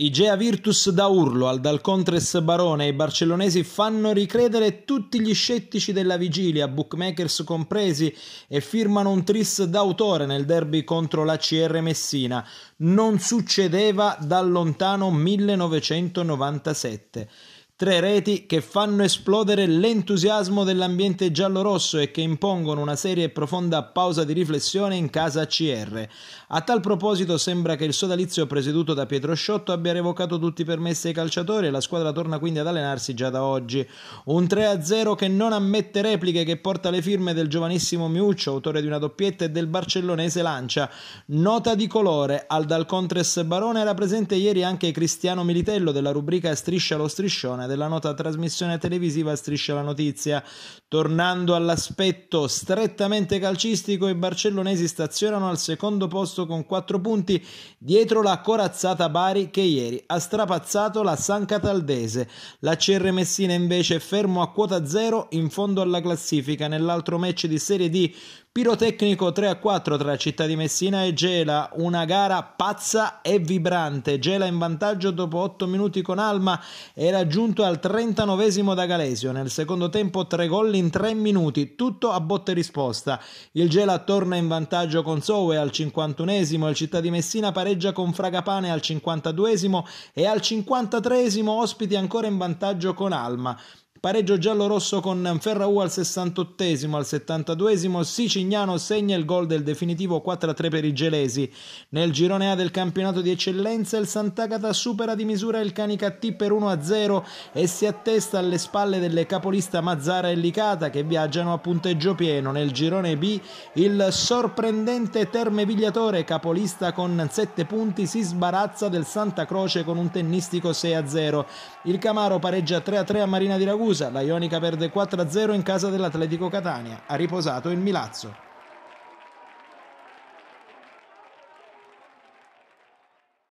Igea Virtus da urlo al Dalcontres Barone i barcellonesi fanno ricredere tutti gli scettici della vigilia, bookmakers compresi, e firmano un tris d'autore nel derby contro la CR Messina. Non succedeva da lontano 1997. Tre reti che fanno esplodere l'entusiasmo dell'ambiente giallorosso e che impongono una seria e profonda pausa di riflessione in casa CR. A tal proposito sembra che il sodalizio presieduto da Pietro Sciotto abbia revocato tutti i permessi ai calciatori e la squadra torna quindi ad allenarsi già da oggi. Un 3-0 che non ammette repliche che porta le firme del giovanissimo Miuccio, autore di una doppietta, e del barcellonese Lancia. Nota di colore, al Dal Contres Barone era presente ieri anche Cristiano Militello della rubrica Striscia lo striscione della nota trasmissione televisiva Striscia la Notizia. Tornando all'aspetto strettamente calcistico, i barcellonesi stazionano al secondo posto con 4 punti dietro la corazzata Bari che ieri ha strapazzato la San Cataldese. La CR Messina invece è fermo a quota 0 in fondo alla classifica. Nell'altro match di Serie D Pirotecnico 3 a 4 tra Città di Messina e Gela, una gara pazza e vibrante. Gela in vantaggio dopo 8 minuti con Alma era giunto al 39 da Galesio. Nel secondo tempo 3 gol in 3 minuti, tutto a botte risposta. Il Gela torna in vantaggio con Sowe al 51 il Città di Messina pareggia con Fragapane al 52 e al 53 ospiti ancora in vantaggio con Alma. Pareggio giallo-rosso con Ferraù al 68esimo, al 72esimo Sicignano segna il gol del definitivo 4-3 per i gelesi. Nel girone A del campionato di eccellenza il Sant'Agata supera di misura il Canicattì per 1-0 e si attesta alle spalle delle capolista Mazzara e Licata che viaggiano a punteggio pieno. Nel girone B il sorprendente Terme Vigliatore capolista con 7 punti si sbarazza del Santa Croce con un tennistico 6-0. Il Camaro pareggia 3-3 a Marina di Ragusa chiusa, la Ionica perde 4-0 in casa dell'Atletico Catania. Ha riposato il Milazzo.